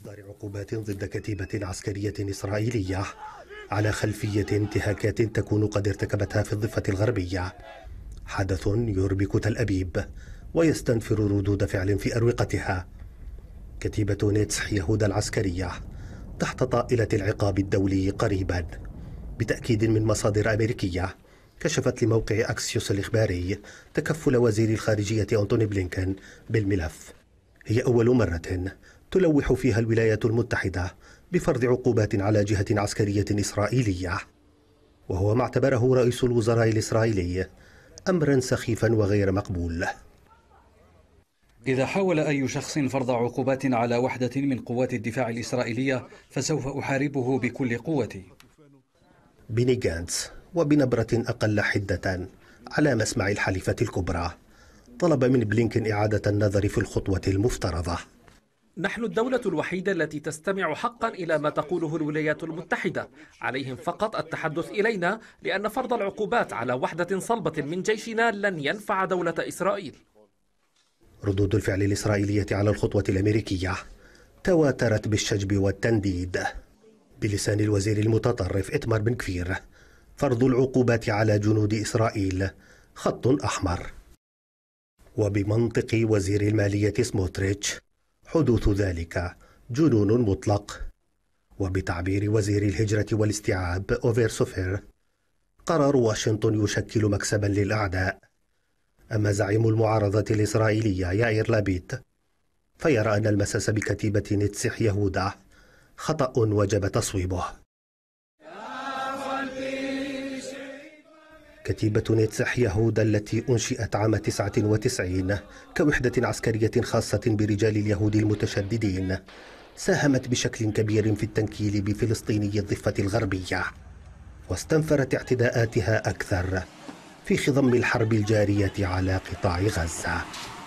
إصدار عقوبات ضد كتيبة عسكرية إسرائيلية على خلفية انتهاكات تكون قد ارتكبتها في الضفة الغربية حدث يربك تل أبيب ويستنفر ردود فعل في أروقتها كتيبة نيتسح يهود العسكرية تحت طائلة العقاب الدولي قريبا بتأكيد من مصادر أمريكية كشفت لموقع أكسيوس الإخباري تكفل وزير الخارجية أنتوني بلينكن بالملف هي أول مرة تلوح فيها الولايات المتحدة بفرض عقوبات على جهة عسكرية إسرائيلية وهو ما اعتبره رئيس الوزراء الإسرائيلي أمرا سخيفا وغير مقبول إذا حاول أي شخص فرض عقوبات على وحدة من قوات الدفاع الإسرائيلية فسوف أحاربه بكل قوتي بني جانتس وبنبرة أقل حدة على مسمع الحليفة الكبرى طلب من بلينكن إعادة النظر في الخطوة المفترضة نحن الدولة الوحيدة التي تستمع حقا إلى ما تقوله الولايات المتحدة عليهم فقط التحدث إلينا لأن فرض العقوبات على وحدة صلبة من جيشنا لن ينفع دولة إسرائيل ردود الفعل الإسرائيلية على الخطوة الأمريكية تواترت بالشجب والتنديد بلسان الوزير المتطرف إتمر بن كفير فرض العقوبات على جنود إسرائيل خط أحمر وبمنطق وزير المالية سموتريتش حدوث ذلك جنون مطلق وبتعبير وزير الهجرة والاستيعاب أوفير سوفير قرار واشنطن يشكل مكسبا للأعداء أما زعيم المعارضة الإسرائيلية يائر لابيت فيرى أن المساس بكتيبة نتسح يهودا خطأ وجب تصويبه كتيبة نيتسح يهود التي أنشئت عام 99 كوحدة عسكرية خاصة برجال اليهود المتشددين ساهمت بشكل كبير في التنكيل بفلسطيني الضفة الغربية واستنفرت اعتداءاتها أكثر في خضم الحرب الجارية على قطاع غزة